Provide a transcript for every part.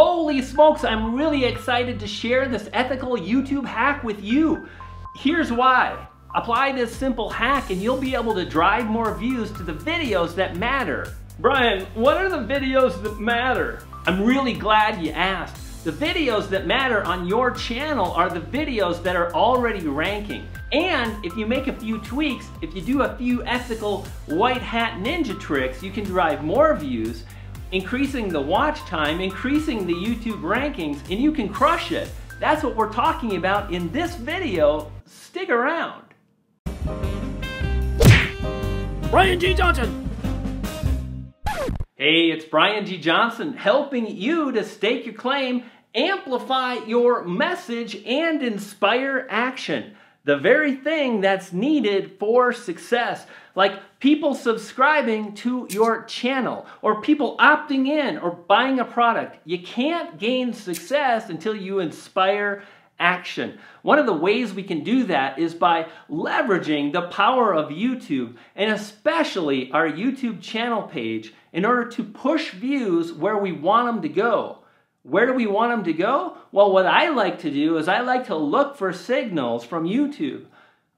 Holy smokes, I'm really excited to share this ethical YouTube hack with you. Here's why. Apply this simple hack and you'll be able to drive more views to the videos that matter. Brian, what are the videos that matter? I'm really glad you asked. The videos that matter on your channel are the videos that are already ranking. And if you make a few tweaks, if you do a few ethical white hat ninja tricks, you can drive more views increasing the watch time, increasing the YouTube rankings, and you can crush it. That's what we're talking about in this video. Stick around. Brian G. Johnson. Hey, it's Brian G. Johnson helping you to stake your claim, amplify your message, and inspire action. The very thing that's needed for success. Like people subscribing to your channel, or people opting in or buying a product. You can't gain success until you inspire action. One of the ways we can do that is by leveraging the power of YouTube and especially our YouTube channel page in order to push views where we want them to go. Where do we want them to go? Well, what I like to do is I like to look for signals from YouTube.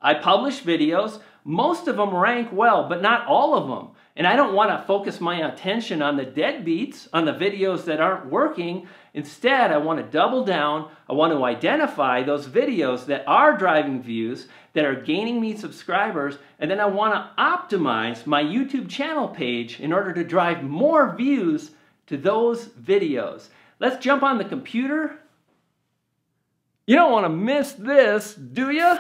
I publish videos, most of them rank well, but not all of them. And I don't want to focus my attention on the deadbeats, on the videos that aren't working. Instead, I want to double down. I want to identify those videos that are driving views, that are gaining me subscribers, and then I want to optimize my YouTube channel page in order to drive more views to those videos. Let's jump on the computer. You don't want to miss this, do you?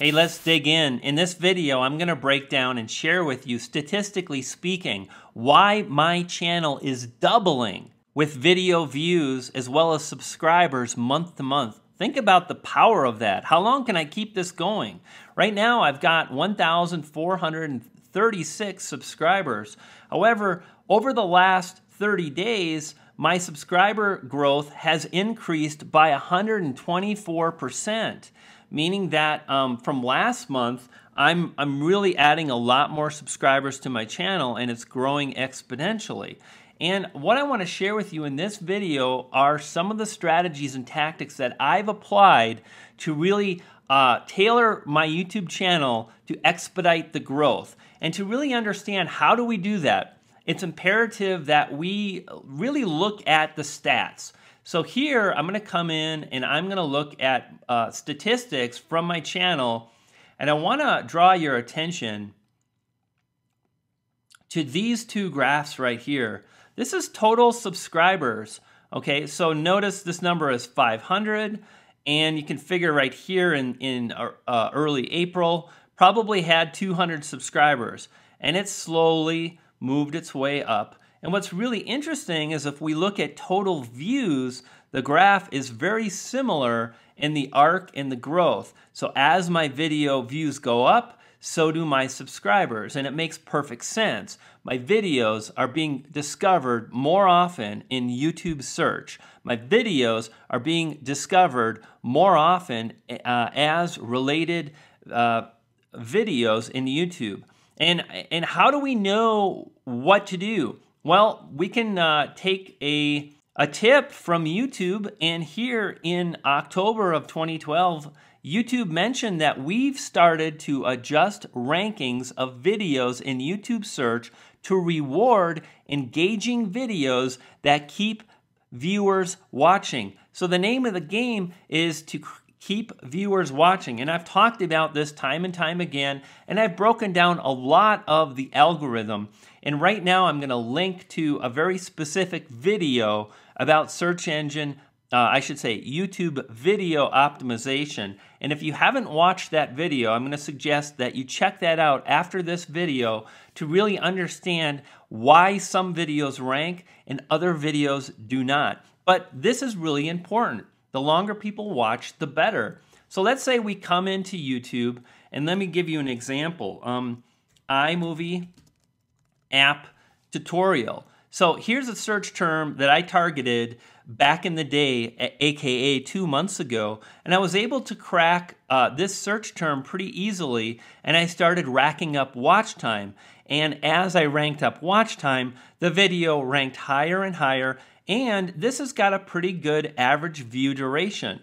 Hey, let's dig in. In this video, I'm going to break down and share with you, statistically speaking, why my channel is doubling with video views as well as subscribers month to month. Think about the power of that. How long can I keep this going? Right now, I've got 1,436 subscribers. However, over the last 30 days, my subscriber growth has increased by 124% meaning that um, from last month, I'm, I'm really adding a lot more subscribers to my channel and it's growing exponentially. And what I want to share with you in this video are some of the strategies and tactics that I've applied to really uh, tailor my YouTube channel to expedite the growth. And to really understand how do we do that, it's imperative that we really look at the stats. So here I'm gonna come in and I'm gonna look at uh, statistics from my channel and I wanna draw your attention to these two graphs right here. This is total subscribers, okay? So notice this number is 500 and you can figure right here in, in uh, uh early April, probably had 200 subscribers and it slowly moved its way up and what's really interesting is if we look at total views, the graph is very similar in the arc and the growth. So as my video views go up, so do my subscribers, and it makes perfect sense. My videos are being discovered more often in YouTube search. My videos are being discovered more often uh, as related uh, videos in YouTube. And, and how do we know what to do? Well, we can uh, take a, a tip from YouTube, and here in October of 2012, YouTube mentioned that we've started to adjust rankings of videos in YouTube search to reward engaging videos that keep viewers watching. So the name of the game is to keep viewers watching. And I've talked about this time and time again, and I've broken down a lot of the algorithm. And right now, I'm going to link to a very specific video about search engine. Uh, I should say YouTube video optimization. And if you haven't watched that video, I'm going to suggest that you check that out after this video to really understand why some videos rank and other videos do not. But this is really important. The longer people watch, the better. So let's say we come into YouTube, and let me give you an example. Um, iMovie app tutorial. So here's a search term that I targeted back in the day, aka two months ago, and I was able to crack uh, this search term pretty easily, and I started racking up watch time. And as I ranked up watch time, the video ranked higher and higher, and this has got a pretty good average view duration.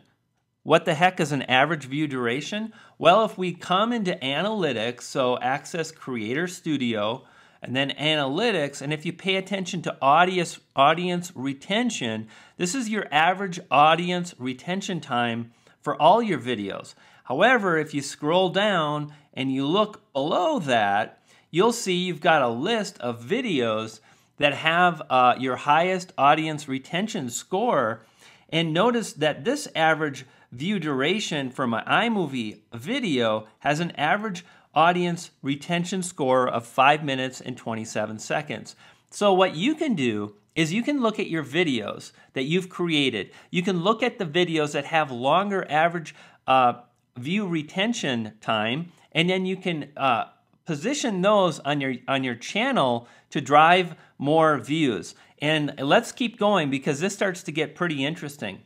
What the heck is an average view duration? Well, if we come into analytics, so access Creator Studio, and then analytics, and if you pay attention to audience, audience retention, this is your average audience retention time for all your videos. However, if you scroll down and you look below that, you'll see you've got a list of videos that have uh, your highest audience retention score. And notice that this average view duration for my iMovie video has an average audience retention score of 5 minutes and 27 seconds. So what you can do is you can look at your videos that you've created. You can look at the videos that have longer average uh, view retention time, and then you can uh, position those on your on your channel to drive more views. And let's keep going because this starts to get pretty interesting.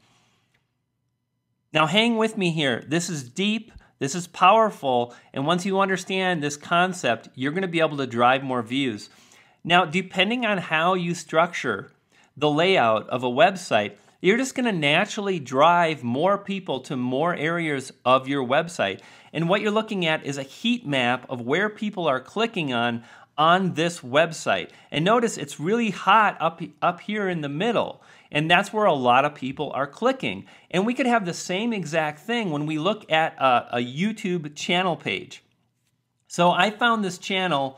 Now hang with me here. This is deep, this is powerful, and once you understand this concept, you're going to be able to drive more views. Now, depending on how you structure the layout of a website, you're just going to naturally drive more people to more areas of your website. And what you're looking at is a heat map of where people are clicking on on this website. And notice it's really hot up, up here in the middle. And that's where a lot of people are clicking. And we could have the same exact thing when we look at a, a YouTube channel page. So I found this channel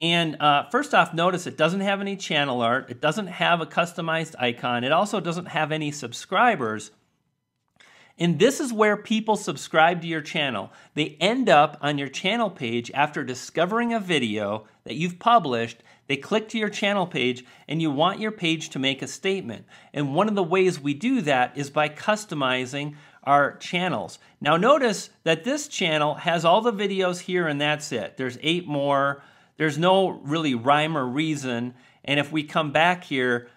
and uh, first off, notice it doesn't have any channel art. It doesn't have a customized icon. It also doesn't have any subscribers. And this is where people subscribe to your channel. They end up on your channel page after discovering a video that you've published. They click to your channel page and you want your page to make a statement. And one of the ways we do that is by customizing our channels. Now notice that this channel has all the videos here and that's it. There's eight more. There's no really rhyme or reason. And if we come back here,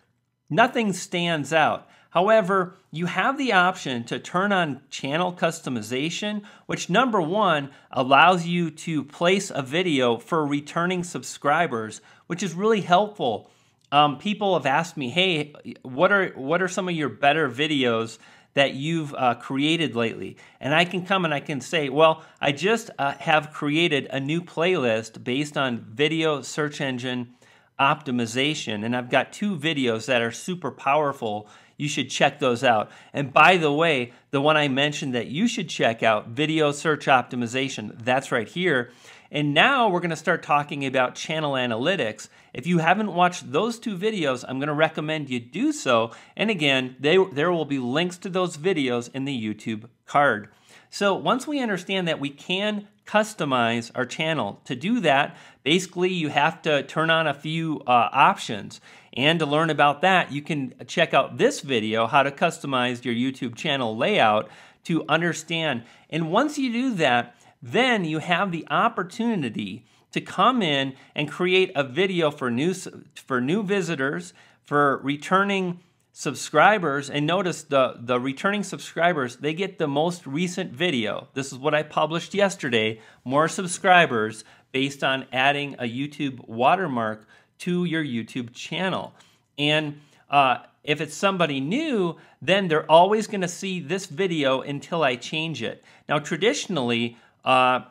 nothing stands out. However, you have the option to turn on channel customization, which number one allows you to place a video for returning subscribers, which is really helpful. Um, people have asked me, "Hey, what are what are some of your better videos that you've uh, created lately. And I can come and I can say, well, I just uh, have created a new playlist based on video search engine optimization. And I've got two videos that are super powerful. You should check those out. And by the way, the one I mentioned that you should check out, video search optimization, that's right here. And now we're gonna start talking about channel analytics. If you haven't watched those two videos, I'm gonna recommend you do so. And again, they, there will be links to those videos in the YouTube card. So once we understand that we can customize our channel, to do that, basically you have to turn on a few uh, options. And to learn about that, you can check out this video, how to customize your YouTube channel layout to understand. And once you do that, then you have the opportunity to come in and create a video for new, for new visitors, for returning subscribers. And notice the, the returning subscribers, they get the most recent video. This is what I published yesterday, more subscribers based on adding a YouTube watermark to your YouTube channel. And uh, if it's somebody new, then they're always going to see this video until I change it. Now, traditionally, uh,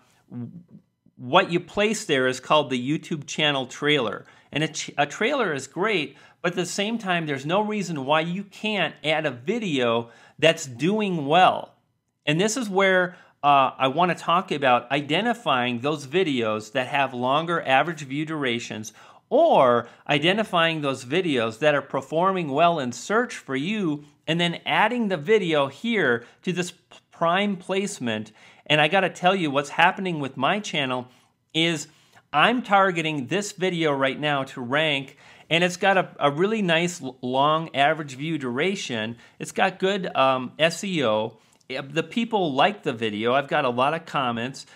what you place there is called the YouTube channel trailer. And a, a trailer is great, but at the same time, there's no reason why you can't add a video that's doing well. And this is where uh, I want to talk about identifying those videos that have longer average view durations or identifying those videos that are performing well in search for you and then adding the video here to this prime placement and I gotta tell you, what's happening with my channel is I'm targeting this video right now to rank and it's got a, a really nice long average view duration. It's got good um, SEO. The people like the video. I've got a lot of comments.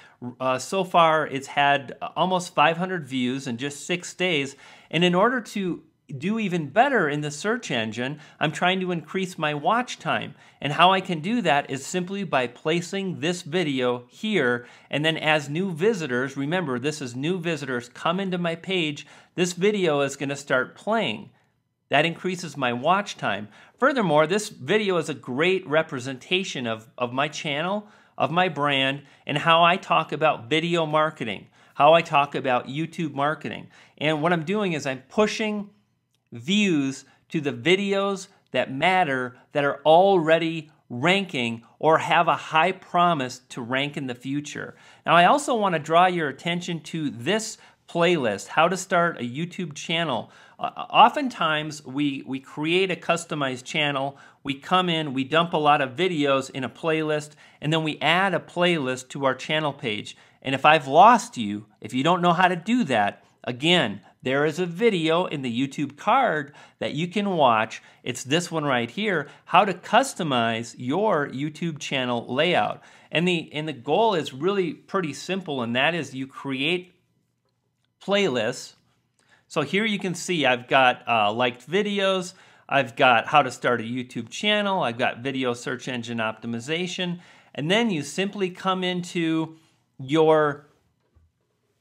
Uh, so far, it's had almost 500 views in just six days. And in order to do even better in the search engine, I'm trying to increase my watch time. And how I can do that is simply by placing this video here. And then as new visitors, remember this is new visitors come into my page, this video is gonna start playing. That increases my watch time. Furthermore, this video is a great representation of, of my channel, of my brand, and how I talk about video marketing, how I talk about YouTube marketing. And what I'm doing is I'm pushing views to the videos that matter that are already ranking or have a high promise to rank in the future. Now, I also want to draw your attention to this playlist, How to Start a YouTube Channel. Uh, oftentimes, we, we create a customized channel, we come in, we dump a lot of videos in a playlist, and then we add a playlist to our channel page. And if I've lost you, if you don't know how to do that, again, there is a video in the YouTube card that you can watch. It's this one right here, how to customize your YouTube channel layout. And the, and the goal is really pretty simple, and that is you create playlists. So here you can see I've got uh, liked videos, I've got how to start a YouTube channel, I've got video search engine optimization, and then you simply come into your,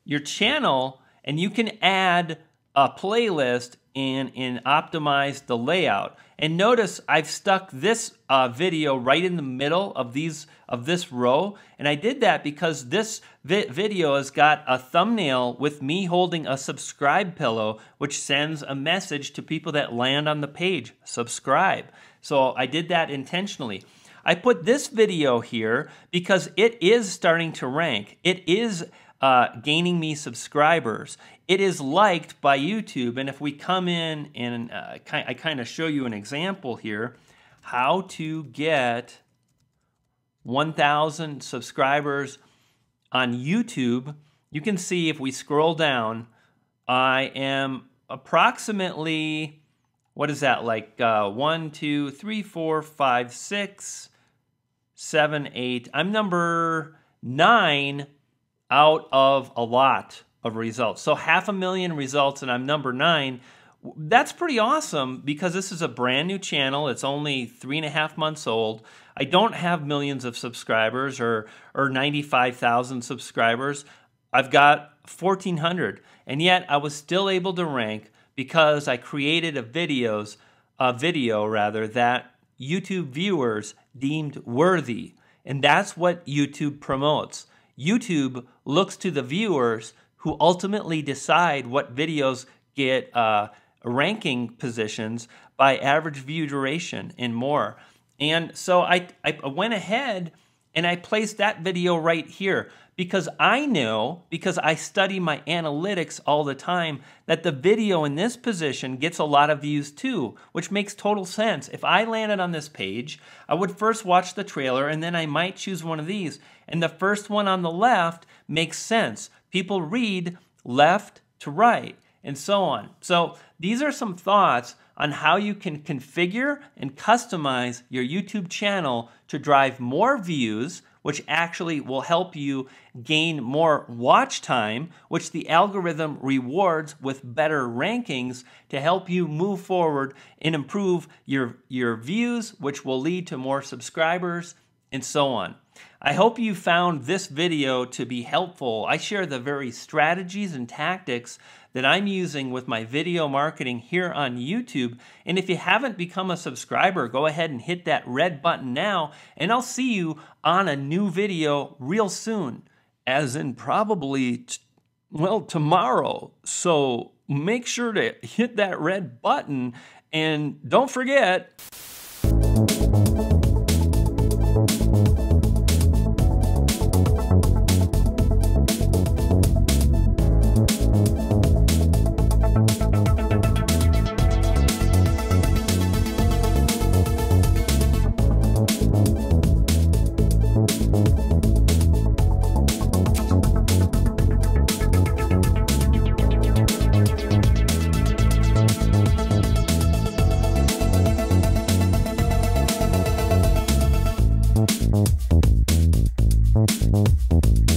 your channel and you can add a playlist and, and optimize the layout. And notice I've stuck this uh, video right in the middle of these of this row. And I did that because this vi video has got a thumbnail with me holding a subscribe pillow, which sends a message to people that land on the page, subscribe. So I did that intentionally. I put this video here because it is starting to rank. It is uh, gaining me subscribers. It is liked by YouTube. And if we come in and uh, I kind of show you an example here, how to get 1,000 subscribers on YouTube, you can see if we scroll down, I am approximately, what is that, like uh, one, two, three, four, five, six, seven, eight. I'm number nine out of a lot of results. So half a million results, and I'm number nine. That's pretty awesome because this is a brand new channel. It's only three and a half months old. I don't have millions of subscribers or or 95,000 subscribers. I've got 1,400, and yet I was still able to rank because I created a videos a video rather that YouTube viewers deemed worthy, and that's what YouTube promotes. YouTube looks to the viewers who ultimately decide what videos get uh, ranking positions by average view duration and more. And so I, I went ahead and I placed that video right here because I know, because I study my analytics all the time, that the video in this position gets a lot of views too, which makes total sense. If I landed on this page, I would first watch the trailer and then I might choose one of these. And the first one on the left makes sense. People read left to right and so on. So these are some thoughts on how you can configure and customize your YouTube channel to drive more views which actually will help you gain more watch time, which the algorithm rewards with better rankings to help you move forward and improve your, your views, which will lead to more subscribers and so on. I hope you found this video to be helpful. I share the very strategies and tactics that I'm using with my video marketing here on YouTube. And if you haven't become a subscriber, go ahead and hit that red button now, and I'll see you on a new video real soon, as in probably, well, tomorrow. So make sure to hit that red button, and don't forget, Thank you.